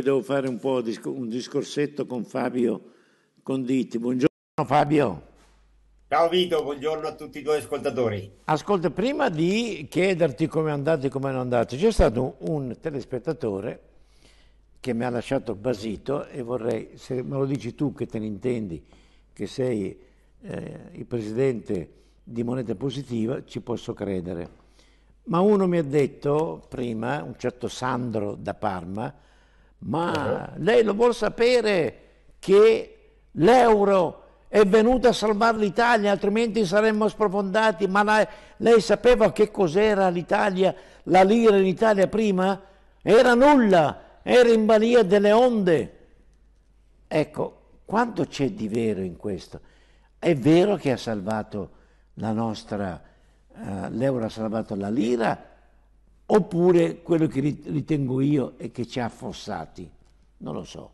che devo fare un po' un discorsetto con Fabio Conditi. Buongiorno Fabio. Ciao Vito, buongiorno a tutti i tuoi ascoltatori. Ascolta, prima di chiederti come è andato e come non è andato, c'è stato un telespettatore che mi ha lasciato basito e vorrei, se me lo dici tu che te ne intendi, che sei eh, il presidente di Moneta Positiva, ci posso credere. Ma uno mi ha detto prima, un certo Sandro da Parma, ma ah. lei lo vuol sapere che l'euro è venuto a salvare l'Italia, altrimenti saremmo sprofondati. Ma la, lei sapeva che cos'era l'Italia, la lira in Italia prima? Era nulla, era in balia delle onde. Ecco, quanto c'è di vero in questo? È vero che ha salvato la nostra, uh, l'euro ha salvato la lira, oppure quello che ritengo io è che ci ha affossati. Non lo so.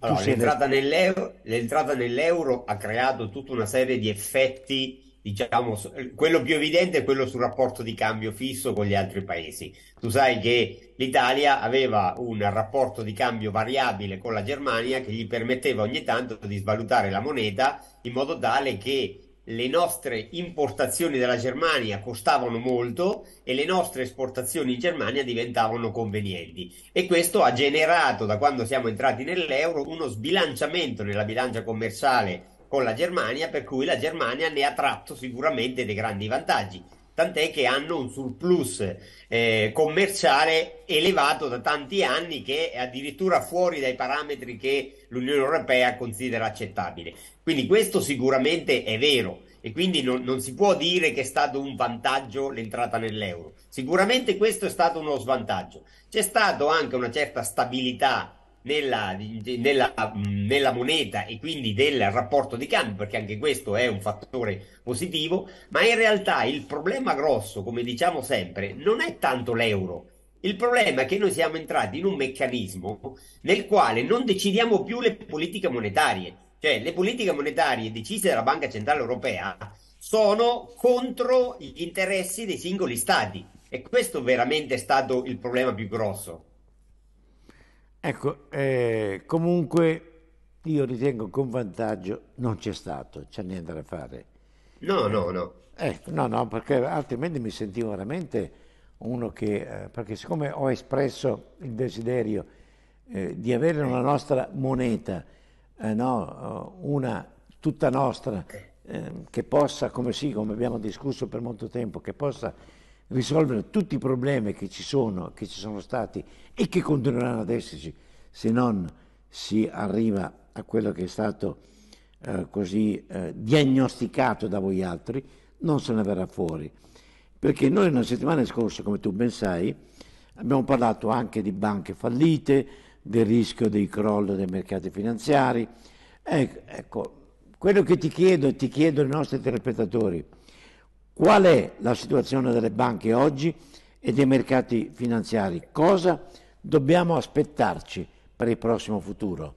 Allora, l'entrata, sei... nell'euro, l'entrata, nell'euro, ha creato tutta una serie di effetti, diciamo, quello più evidente è quello sul rapporto di cambio fisso con gli altri paesi. Tu sai che l'Italia aveva un rapporto di cambio variabile con la Germania che gli permetteva ogni tanto di svalutare la moneta in modo tale che le nostre importazioni dalla Germania costavano molto e le nostre esportazioni in Germania diventavano convenienti e questo ha generato da quando siamo entrati nell'euro uno sbilanciamento nella bilancia commerciale con la Germania per cui la Germania ne ha tratto sicuramente dei grandi vantaggi tant'è che hanno un surplus eh, commerciale elevato da tanti anni che è addirittura fuori dai parametri che l'Unione Europea considera accettabile. Quindi questo sicuramente è vero e quindi non, non si può dire che è stato un vantaggio l'entrata nell'euro. Sicuramente questo è stato uno svantaggio. C'è stata anche una certa stabilità nella, nella, mm, nella, moneta e quindi del rapporto di cambio, perché anche questo è un fattore positivo, ma in realtà il problema grosso, come diciamo sempre, non è tanto l'euro. Il problema è che noi siamo entrati in un meccanismo nel quale non decidiamo più le politiche monetarie, cioè le politiche monetarie decise dalla Banca Centrale Europea sono contro gli interessi dei singoli stati e questo veramente è stato il problema più grosso. Ecco, eh, comunque io ritengo che un vantaggio non c'è stato, c'è niente da fare. No, no, no. Eh, no, no, perché altrimenti mi sentivo veramente uno che, eh, perché siccome ho espresso il desiderio eh, di avere una nostra moneta, eh, no, eh, una tutta nostra, eh, che possa, come sì, come abbiamo discusso per molto tempo, che possa risolvere tutti i problemi che ci sono, che ci sono stati e che continueranno ad esserci se non si arriva a quello che è stato eh, così eh, diagnosticato da voi altri, non se ne verrà fuori. Perché noi la settimana scorsa, come tu ben sai, abbiamo parlato anche di banche fallite, del rischio di crollo dei mercati finanziari. Ecco, ecco quello che ti chiedo e ti chiedo ai nostri telespettatori, Qual è la situazione delle banche oggi e dei mercati finanziari? Cosa dobbiamo aspettarci per il prossimo futuro?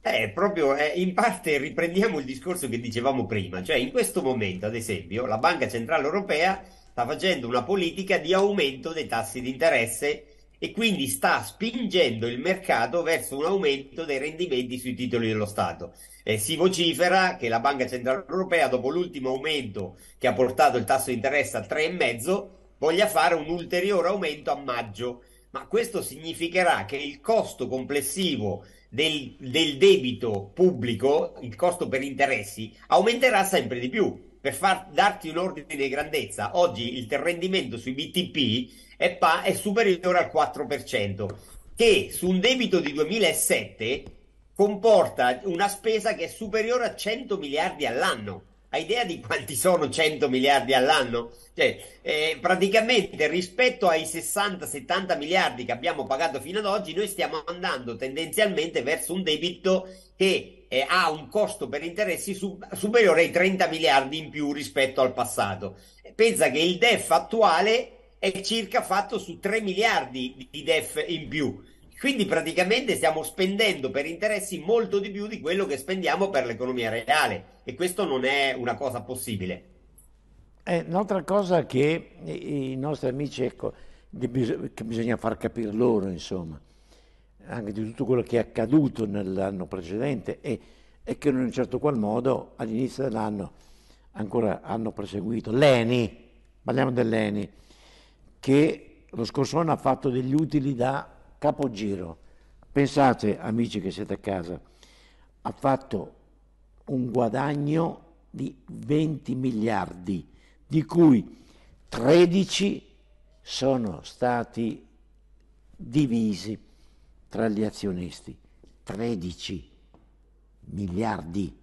Eh, proprio eh, in parte riprendiamo il discorso che dicevamo prima, cioè in questo momento, ad esempio, la Banca Centrale Europea sta facendo una politica di aumento dei tassi di interesse e quindi sta spingendo il mercato verso un aumento dei rendimenti sui titoli dello Stato. Eh, si vocifera che la Banca Centrale Europea, dopo l'ultimo aumento che ha portato il tasso di interesse al 3,5, voglia fare un ulteriore aumento a maggio, ma questo significherà che il costo complessivo del, del debito pubblico, il costo per interessi, aumenterà sempre di più. Per far, darti un ordine di grandezza, oggi il rendimento sui BTP è, pa- è superiore al 4%, che su un debito di 2007 comporta una spesa che è superiore a 100 miliardi all'anno. Hai idea di quanti sono 100 miliardi all'anno? Cioè, eh, praticamente rispetto ai 60-70 miliardi che abbiamo pagato fino ad oggi, noi stiamo andando tendenzialmente verso un debito che eh, ha un costo per interessi sub- superiore ai 30 miliardi in più rispetto al passato. Pensa che il DEF attuale è circa fatto su 3 miliardi di DEF in più. Quindi praticamente stiamo spendendo per interessi molto di più di quello che spendiamo per l'economia reale e questo non è una cosa possibile. Eh, un'altra cosa che i nostri amici, ecco, che bisogna far capire loro, insomma, anche di tutto quello che è accaduto nell'anno precedente e, e che in un certo qual modo all'inizio dell'anno ancora hanno proseguito. L'ENI, parliamo dell'ENI che lo scorso anno ha fatto degli utili da capogiro. Pensate, amici che siete a casa, ha fatto un guadagno di 20 miliardi, di cui 13 sono stati divisi tra gli azionisti. 13 miliardi.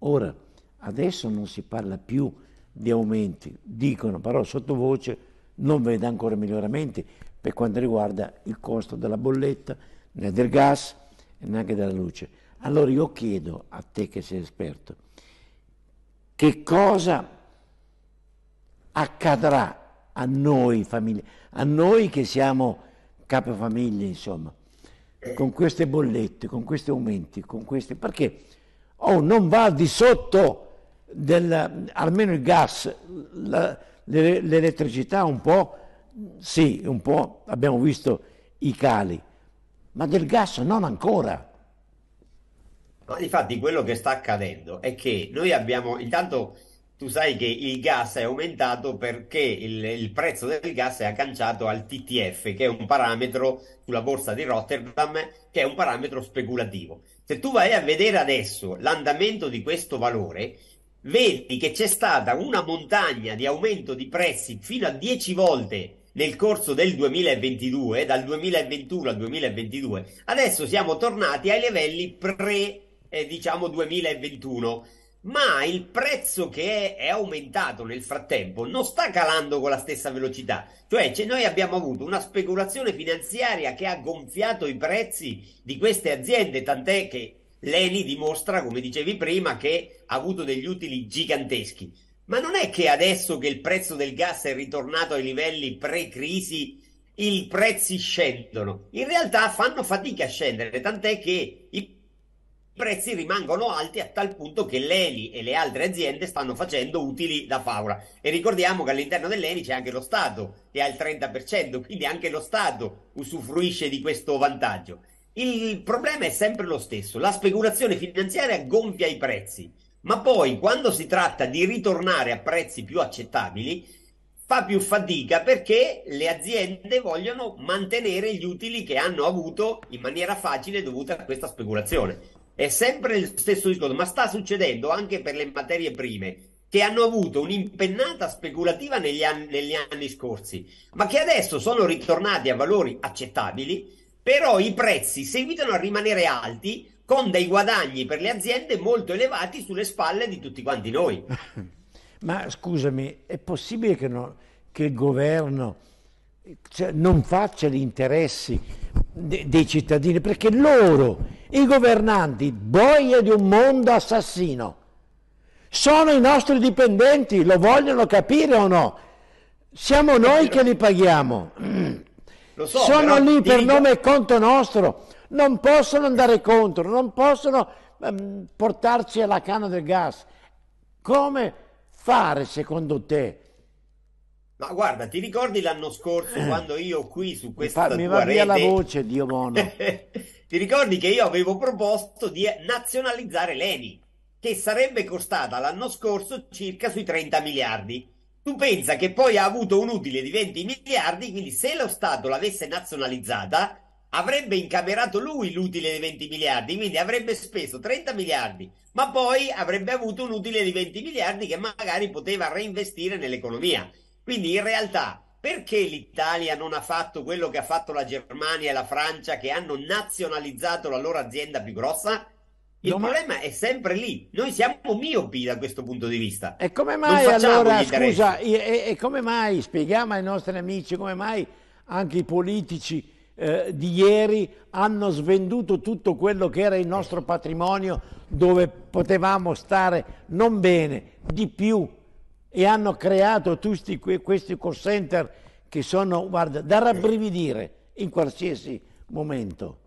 Ora, adesso non si parla più di aumenti, dicono però sottovoce non vede ancora miglioramenti per quanto riguarda il costo della bolletta, né del gas, né anche della luce. Allora io chiedo a te che sei esperto, che cosa accadrà a noi, famiglie, a noi che siamo capofamiglie, insomma, con queste bollette, con questi aumenti, con queste... perché oh, non va al di sotto del, almeno il gas, la, l'elettricità un po', sì, un po' abbiamo visto i cali, ma del gas non ancora. Ma infatti quello che sta accadendo è che noi abbiamo, intanto tu sai che il gas è aumentato perché il, il, prezzo del gas è agganciato al TTF, che è un parametro sulla borsa di Rotterdam, che è un parametro speculativo. Se tu vai a vedere adesso l'andamento di questo valore, vedi che c'è stata una montagna di aumento di prezzi fino a 10 volte nel corso del 2022, dal 2021 al 2022, adesso siamo tornati ai livelli pre, eh, diciamo, 2021. Ma il prezzo che è, è, aumentato nel frattempo non sta calando con la stessa velocità. Cioè, cioè, noi abbiamo avuto una speculazione finanziaria che ha gonfiato i prezzi di queste aziende, tant'è che Leni dimostra, come dicevi prima, che ha avuto degli utili giganteschi. Ma non è che adesso che il prezzo del gas è ritornato ai livelli pre-crisi, i prezzi scendono. In realtà fanno fatica a scendere, tant'è che i prezzi rimangono alti a tal punto che l'ENI e le altre aziende stanno facendo utili da favola. E ricordiamo che all'interno dell'ENI c'è anche lo Stato, che ha il 30%, quindi anche lo Stato usufruisce di questo vantaggio. Il problema è sempre lo stesso, la speculazione finanziaria gonfia i prezzi, ma poi quando si tratta di ritornare a prezzi più accettabili fa più fatica perché le aziende vogliono mantenere gli utili che hanno avuto in maniera facile dovuta a questa speculazione. È sempre lo stesso discorso, ma sta succedendo anche per le materie prime che hanno avuto un'impennata speculativa negli anni, negli anni scorsi, ma che adesso sono ritornati a valori accettabili però i prezzi seguitano a rimanere alti con dei guadagni per le aziende molto elevati sulle spalle di tutti quanti noi. Ma scusami, è possibile che, no, che il governo cioè, non faccia gli interessi de, dei cittadini? Perché loro, i governanti, boia di un mondo assassino, sono i nostri dipendenti, lo vogliono capire o no? Siamo noi che li paghiamo. so, sono però, lì per nome e conto nostro, non possono andare contro, non possono ehm, portarci alla canna del gas. Come fare secondo te? Ma guarda, ti ricordi l'anno scorso eh. quando io qui su questa mi, fa, mi va via rete... la voce, Dio mono. ti ricordi che io avevo proposto di nazionalizzare l'ENI, che sarebbe costata l'anno scorso circa sui 30 miliardi. Tu pensa che poi ha avuto un utile di 20 miliardi, quindi se lo Stato l'avesse nazionalizzata avrebbe incamerato lui l'utile di 20 miliardi, quindi avrebbe speso 30 miliardi, ma poi avrebbe avuto un utile di 20 miliardi che magari poteva reinvestire nell'economia. Quindi in realtà perché l'Italia non ha fatto quello che ha fatto la Germania e la Francia che hanno nazionalizzato la loro azienda più grossa? Il Domani... problema è sempre lì. Noi siamo miopi da questo punto di vista. E come mai allora, scusa, e, e, come mai, spieghiamo ai nostri amici, come mai anche i politici eh, di ieri hanno svenduto tutto quello che era il nostro patrimonio dove potevamo stare non bene, di più, e hanno creato tutti que questi call center che sono, guarda, da rabbrividire in qualsiasi momento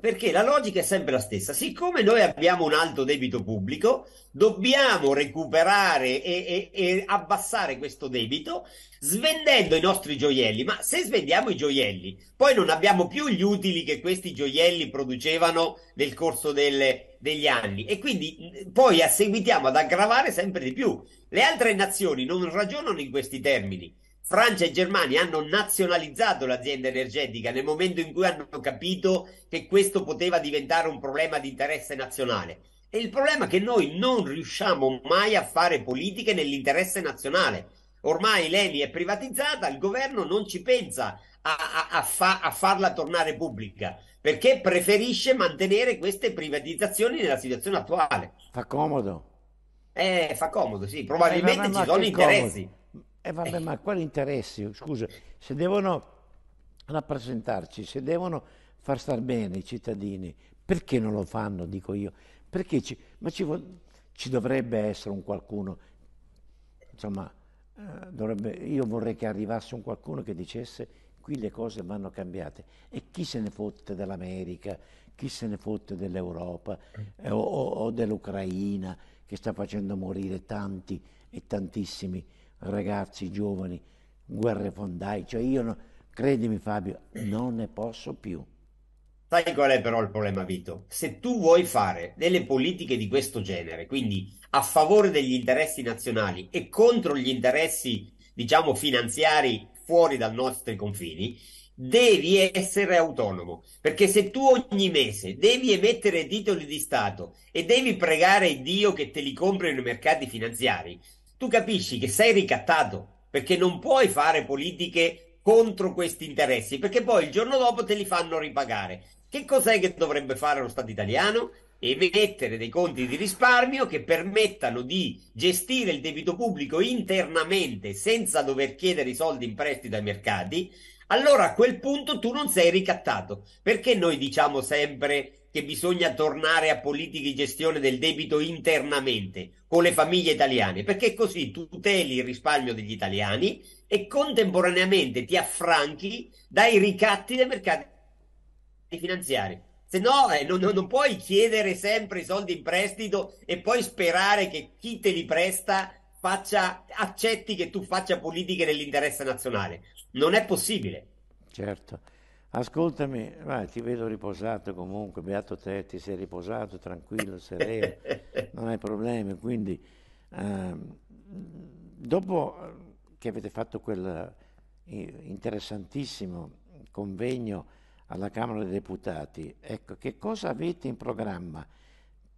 perché la logica è sempre la stessa. Siccome noi abbiamo un alto debito pubblico, dobbiamo recuperare e, e, e, abbassare questo debito svendendo i nostri gioielli. Ma se svendiamo i gioielli, poi non abbiamo più gli utili che questi gioielli producevano nel corso delle, degli anni. E quindi poi seguitiamo ad aggravare sempre di più. Le altre nazioni non ragionano in questi termini Francia e Germania hanno nazionalizzato l'azienda energetica nel momento in cui hanno capito che questo poteva diventare un problema di interesse nazionale. E il problema è che noi non riusciamo mai a fare politiche nell'interesse nazionale. Ormai l'ENI è privatizzata, il governo non ci pensa a, a, a, fa, a farla tornare pubblica perché preferisce mantenere queste privatizzazioni nella situazione attuale. Fa comodo. Eh, fa comodo, sì, eh, probabilmente eh, ma, ma, ma ci sono interessi. Comodo. E eh vabbè, ma quali interessi? Scusa, se devono rappresentarci, se devono far star bene i cittadini, perché non lo fanno, dico io? Perché ci, ma ci, ci dovrebbe essere un qualcuno, insomma, eh, dovrebbe, io vorrei che arrivasse un qualcuno che dicesse qui le cose vanno cambiate e chi se ne fotte dell'America, chi se ne fotte dell'Europa eh, o, o dell'Ucraina che sta facendo morire tanti e tantissimi ragazzi giovani, guerre guerrefondai, cioè io, no, credimi Fabio, non ne posso più. Sai qual è però il problema, Vito? Se tu vuoi fare delle politiche di questo genere, quindi a favore degli interessi nazionali e contro gli interessi, diciamo, finanziari fuori dai nostri confini, devi essere autonomo. Perché se tu ogni mese devi emettere titoli di Stato e devi pregare Dio che te li compri nei mercati finanziari, tu capisci che sei ricattato perché non puoi fare politiche contro questi interessi perché poi il giorno dopo te li fanno ripagare. Che cos'è che dovrebbe fare lo Stato italiano? Emettere dei conti di risparmio che permettano di gestire il debito pubblico internamente senza dover chiedere i soldi in prestito ai mercati. Allora a quel punto tu non sei ricattato perché noi diciamo sempre che bisogna tornare a politiche di gestione del debito internamente con le famiglie italiane, perché così tuteli il risparmio degli italiani e contemporaneamente ti affranchi dai ricatti dei mercati finanziari. Se no, eh, non, non, puoi chiedere sempre i soldi in prestito e poi sperare che chi te li presta faccia, accetti che tu faccia politiche nell'interesse nazionale. Non è possibile. Certo. Ascoltami, vai, ti vedo riposato comunque, beato te, ti sei riposato, tranquillo, sereno, non hai problemi. Quindi, ehm, dopo che avete fatto quel eh, interessantissimo convegno alla Camera dei Deputati, ecco, che cosa avete in programma?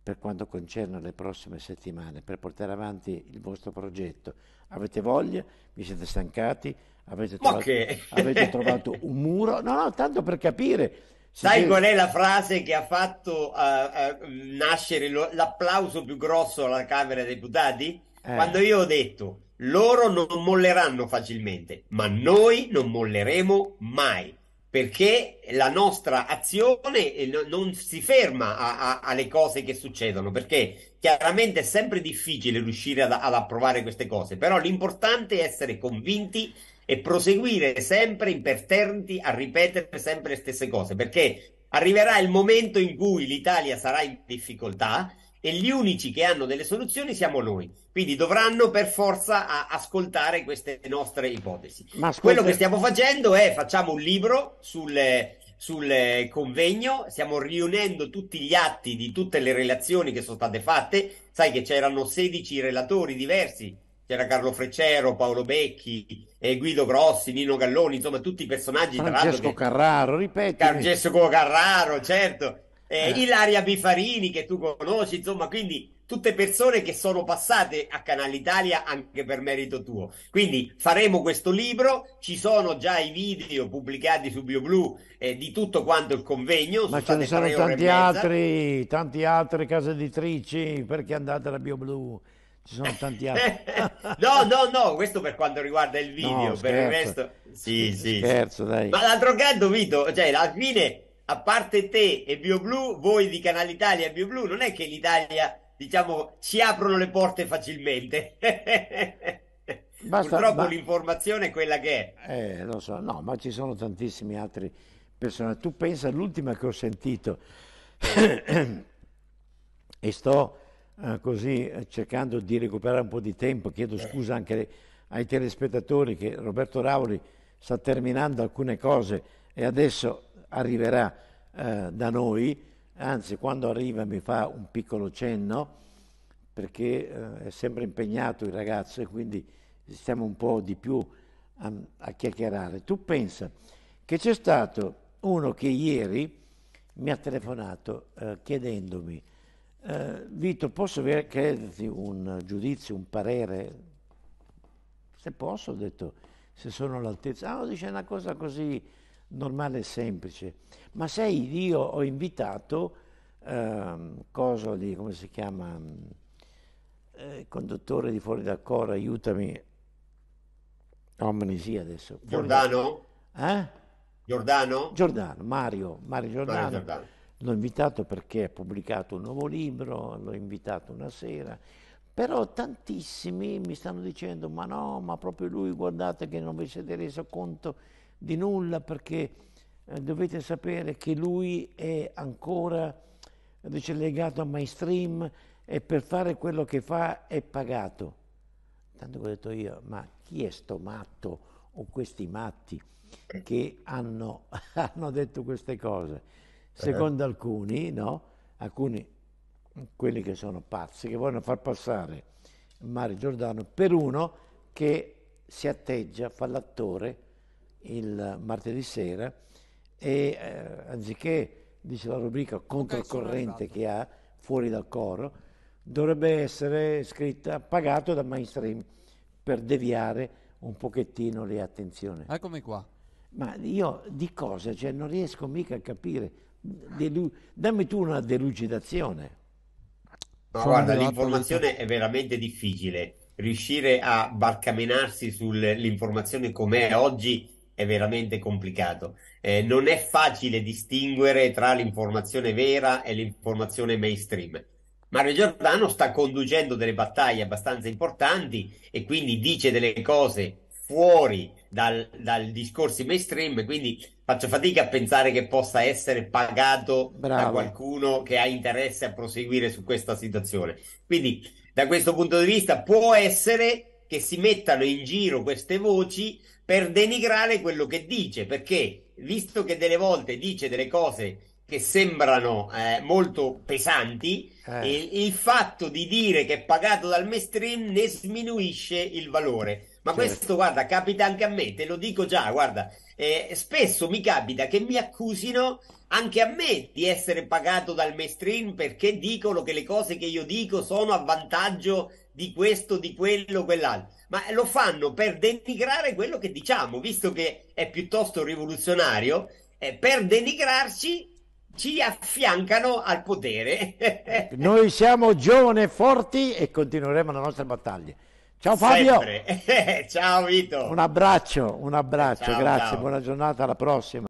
per quanto concerne le prossime settimane per portare avanti il vostro progetto. Avete voglia? Vi siete stancati? Avete trovato, okay. avete trovato un muro? No, no, tanto per capire. Sai si... qual è la frase che ha fatto uh, uh, nascere lo, l'applauso più grosso alla Camera dei Deputati? Eh. Quando io ho detto loro non molleranno facilmente, ma noi non molleremo mai perché la nostra azione eh, non si ferma a, a, alle cose che succedono, perché chiaramente è sempre difficile riuscire ad, ad, approvare queste cose, però l'importante è essere convinti e proseguire sempre imperterriti a ripetere sempre le stesse cose, perché arriverà il momento in cui l'Italia sarà in difficoltà e gli unici che hanno delle soluzioni siamo noi. Quindi dovranno per forza ascoltare queste nostre ipotesi. Ma ascolta... Quello che stiamo facendo è facciamo un libro sulle, sul convegno, stiamo riunendo tutti gli atti di tutte le relazioni che sono state fatte, sai che c'erano 16 relatori diversi, c'era Carlo Freccero, Paolo Becchi, eh, Guido Grossi, Nino Galloni, insomma tutti i personaggi. Francesco tra Carraro, ripeto. Francesco Carraro, certo. Eh, eh, Ilaria Bifarini che tu conosci, insomma, quindi tutte persone che sono passate a Canale Italia anche per merito tuo. Quindi faremo questo libro, ci sono già i video pubblicati su BioBlu eh, di tutto quanto il convegno. Ma ce ne sono tanti altri, tanti altri case editrici, perché andate da BioBlu? Ci sono tanti altri. no, no, no, questo per quanto riguarda il video, no, per il resto... Sì, scherzo, sì. dai. Ma d'altro canto, Vito, cioè, alla fine a parte te e BioBlu, voi di Canale Italia e BioBlu, non è che l'Italia, diciamo, ci aprono le porte facilmente. Basta, Purtroppo ma... l'informazione è quella che è. Eh, lo so, no, ma ci sono tantissimi altri personaggi. Tu pensa all'ultima che ho sentito e sto eh, così eh, cercando di recuperare un po' di tempo, chiedo eh. scusa anche ai telespettatori che Roberto Rauli sta terminando alcune cose e adesso arriverà eh, da noi, anzi quando arriva mi fa un piccolo cenno perché eh, è sempre impegnato il ragazzo e quindi stiamo un po' di più a, a chiacchierare. Tu pensa che c'è stato uno che ieri mi ha telefonato eh, chiedendomi eh, Vito, posso chiederti un giudizio, un parere? Se posso, ho detto, se sono all'altezza. Ah, dice una cosa così normale e semplice. Ma sai, io ho invitato, ehm, cosa come si chiama, eh, conduttore di Fuori dal Coro, aiutami, Omnisia adesso. Giordano? Da... Eh? Giordano? Giordano, Mario, Mario Giordano. Mario Giordano. L'ho invitato perché ha pubblicato un nuovo libro, l'ho invitato una sera, però tantissimi mi stanno dicendo ma no, ma proprio lui guardate che non vi siete reso conto di nulla perché eh, dovete sapere che lui è ancora dice, legato a mainstream e per fare quello che fa è pagato. Tanto ho detto io, ma chi è sto matto o questi matti che hanno, hanno detto queste cose? Eh. Secondo eh. alcuni, no? Alcuni, quelli che sono pazzi, che vogliono far passare Mario Giordano per uno che si atteggia, fa l'attore il martedì sera e eh, anziché, dice la rubrica, controcorrente che ha fuori dal coro, dovrebbe essere scritta pagato da mainstream per deviare un pochettino le attenzioni. Eccomi qua. Ma io di cosa? Cioè, non riesco mica a capire. Delu- dammi tu una delucidazione. Ma guarda, l'informazione è veramente difficile. Riuscire a barcamenarsi sull'informazione com'è oggi è veramente complicato. Eh, non è facile distinguere tra l'informazione vera e l'informazione mainstream. Mario Giordano sta conducendo delle battaglie abbastanza importanti e quindi dice delle cose fuori dal, dal discorso mainstream, quindi faccio fatica a pensare che possa essere pagato Bravo. da qualcuno che ha interesse a proseguire su questa situazione. Quindi da questo punto di vista può essere che si mettano in giro queste voci per denigrare quello che dice, perché visto che delle volte dice delle cose che sembrano eh, molto pesanti, eh. il, il, fatto di dire che è pagato dal mainstream ne sminuisce il valore. Ma certo. questo, guarda, capita anche a me, te lo dico già, guarda, eh, spesso mi capita che mi accusino anche a me di essere pagato dal mainstream perché dicono che le cose che io dico sono a vantaggio di questo, di quello, quell'altro ma lo fanno per denigrare quello che diciamo, visto che è piuttosto rivoluzionario, eh, per denigrarci ci affiancano al potere. Noi siamo giovani e forti e continueremo la nostra battaglia. Ciao Fabio! ciao Vito! Un abbraccio, un abbraccio, ciao, grazie, ciao. buona giornata, alla prossima.